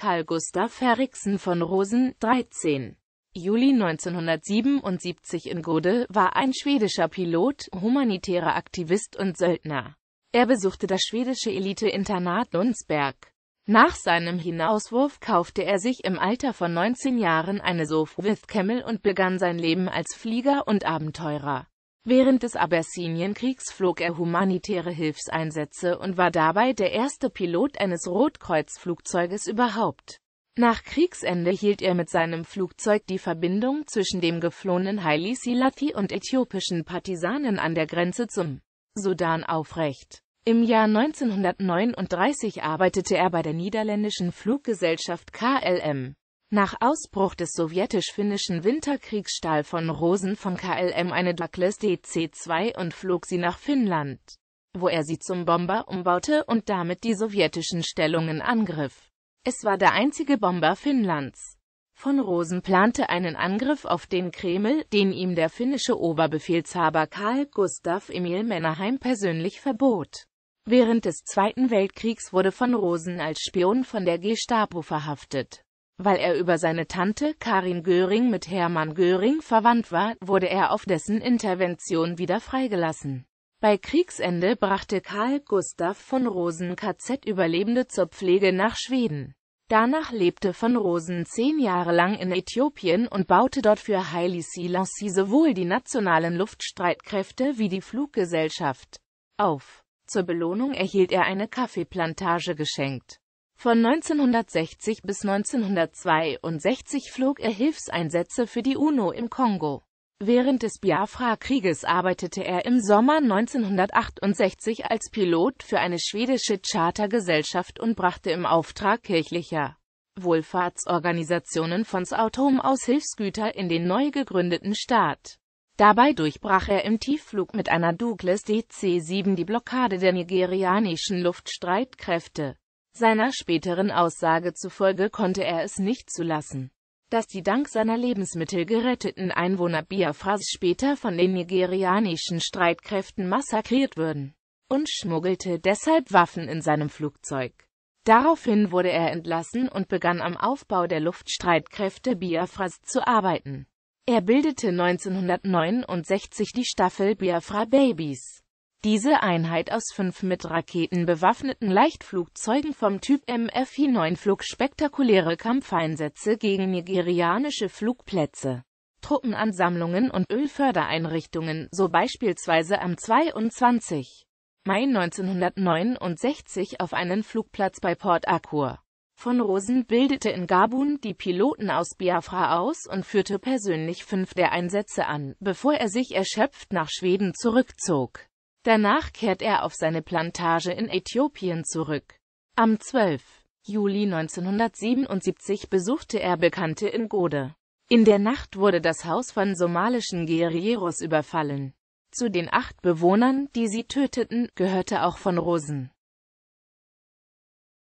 Karl Gustav Herriksen von Rosen, 13. Juli 1977 in Gode, war ein schwedischer Pilot, humanitärer Aktivist und Söldner. Er besuchte das schwedische Elite-Internat Lundsberg. Nach seinem Hinauswurf kaufte er sich im Alter von 19 Jahren eine Sopwith Camel und begann sein Leben als Flieger und Abenteurer. Während des Abyssinienkriegs flog er humanitäre Hilfseinsätze und war dabei der erste Pilot eines Rotkreuzflugzeuges überhaupt. Nach Kriegsende hielt er mit seinem Flugzeug die Verbindung zwischen dem geflohenen Haile Selassie und äthiopischen Partisanen an der Grenze zum Sudan aufrecht. Im Jahr 1939 arbeitete er bei der niederländischen Fluggesellschaft KLM. Nach Ausbruch des sowjetisch-finnischen Winterkriegs stahl von Rosen von KLM eine Douglas DC-2 und flog sie nach Finnland, wo er sie zum Bomber umbaute und damit die sowjetischen Stellungen angriff. Es war der einzige Bomber Finnlands. Von Rosen plante einen Angriff auf den Kreml, den ihm der finnische Oberbefehlshaber Karl Gustav Emil Mannerheim persönlich verbot. Während des Zweiten Weltkriegs wurde von Rosen als Spion von der Gestapo verhaftet. Weil er über seine Tante Karin Göring mit Hermann Göring verwandt war, wurde er auf dessen Intervention wieder freigelassen. Bei Kriegsende brachte Karl Gustav von Rosen KZ-Überlebende zur Pflege nach Schweden. Danach lebte von Rosen zehn Jahre lang in Äthiopien und baute dort für Haile Selassie sowohl die nationalen Luftstreitkräfte wie die Fluggesellschaft auf. Zur Belohnung erhielt er eine Kaffeeplantage geschenkt. Von 1960 bis 1962 flog er Hilfseinsätze für die UNO im Kongo. Während des Biafra-Krieges arbeitete er im Sommer 1968 als Pilot für eine schwedische Chartergesellschaft und brachte im Auftrag kirchlicher Wohlfahrtsorganisationen von Sautom aus Hilfsgüter in den neu gegründeten Staat. Dabei durchbrach er im Tiefflug mit einer Douglas DC-7 die Blockade der nigerianischen Luftstreitkräfte. Seiner späteren Aussage zufolge konnte er es nicht zulassen, dass die dank seiner Lebensmittel geretteten Einwohner Biafras später von den nigerianischen Streitkräften massakriert würden und schmuggelte deshalb Waffen in seinem Flugzeug. Daraufhin wurde er entlassen und begann am Aufbau der Luftstreitkräfte Biafras zu arbeiten. Er bildete 1969 die Staffel Biafra Babies. Diese Einheit aus fünf mit Raketen bewaffneten Leichtflugzeugen vom Typ MFI-9 flog spektakuläre Kampfeinsätze gegen nigerianische Flugplätze, Truppenansammlungen und Ölfördereinrichtungen, so beispielsweise am 22. Mai 1969 auf einen Flugplatz bei Port Akkur. Von Rosen bildete in Gabun die Piloten aus Biafra aus und führte persönlich fünf der Einsätze an, bevor er sich erschöpft nach Schweden zurückzog. Danach kehrt er auf seine Plantage in Äthiopien zurück. Am 12. Juli 1977 besuchte er Bekannte in Gode. In der Nacht wurde das Haus von somalischen Guerrieros überfallen. Zu den acht Bewohnern, die sie töteten, gehörte auch von Rosen.